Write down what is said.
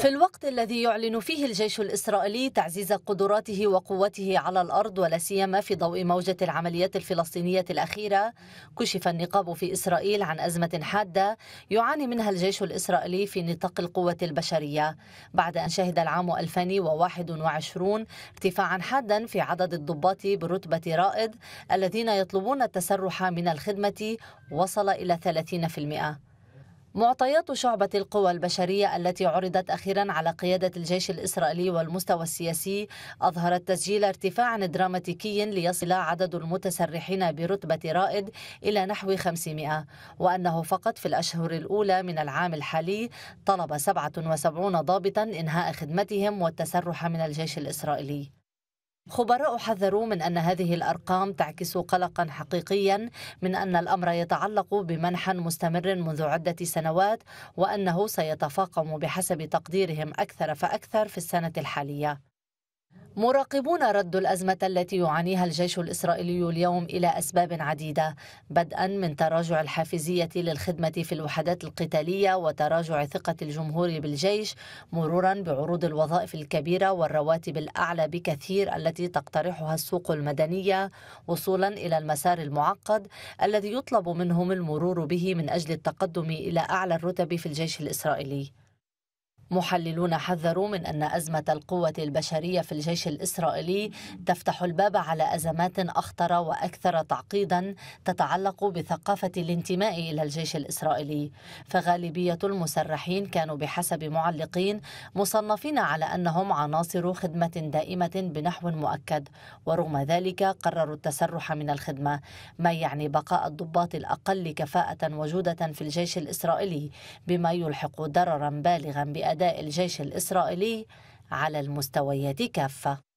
في الوقت الذي يعلن فيه الجيش الإسرائيلي تعزيز قدراته وقوته على الأرض ولا سيما في ضوء موجة العمليات الفلسطينية الأخيرة كشف النقاب في إسرائيل عن أزمة حادة يعاني منها الجيش الإسرائيلي في نطاق القوة البشرية بعد أن شهد العام 2021 ارتفاعا حادا في عدد الضباط برتبة رائد الذين يطلبون التسرح من الخدمة وصل إلى 30% معطيات شعبة القوى البشرية التي عرضت أخيرا على قيادة الجيش الإسرائيلي والمستوى السياسي أظهرت تسجيل ارتفاع دراماتيكي ليصل عدد المتسرحين برتبة رائد إلى نحو 500 وأنه فقط في الأشهر الأولى من العام الحالي طلب 77 ضابطا إنهاء خدمتهم والتسرح من الجيش الإسرائيلي خبراء حذروا من أن هذه الأرقام تعكس قلقا حقيقيا من أن الأمر يتعلق بمنح مستمر منذ عدة سنوات وأنه سيتفاقم بحسب تقديرهم أكثر فأكثر في السنة الحالية مراقبون ردوا الأزمة التي يعانيها الجيش الإسرائيلي اليوم إلى أسباب عديدة بدءا من تراجع الحافزية للخدمة في الوحدات القتالية وتراجع ثقة الجمهور بالجيش مرورا بعروض الوظائف الكبيرة والرواتب الأعلى بكثير التي تقترحها السوق المدنية وصولا إلى المسار المعقد الذي يطلب منهم المرور به من أجل التقدم إلى أعلى الرتب في الجيش الإسرائيلي محللون حذروا من أن أزمة القوة البشرية في الجيش الإسرائيلي تفتح الباب على أزمات أخطر وأكثر تعقيدا تتعلق بثقافة الانتماء إلى الجيش الإسرائيلي فغالبية المسرحين كانوا بحسب معلقين مصنفين على أنهم عناصر خدمة دائمة بنحو مؤكد ورغم ذلك قرروا التسرح من الخدمة ما يعني بقاء الضباط الأقل كفاءة وجودة في الجيش الإسرائيلي بما يلحق ضررا بالغا بأداء أداء الجيش الإسرائيلي على المستويات كافة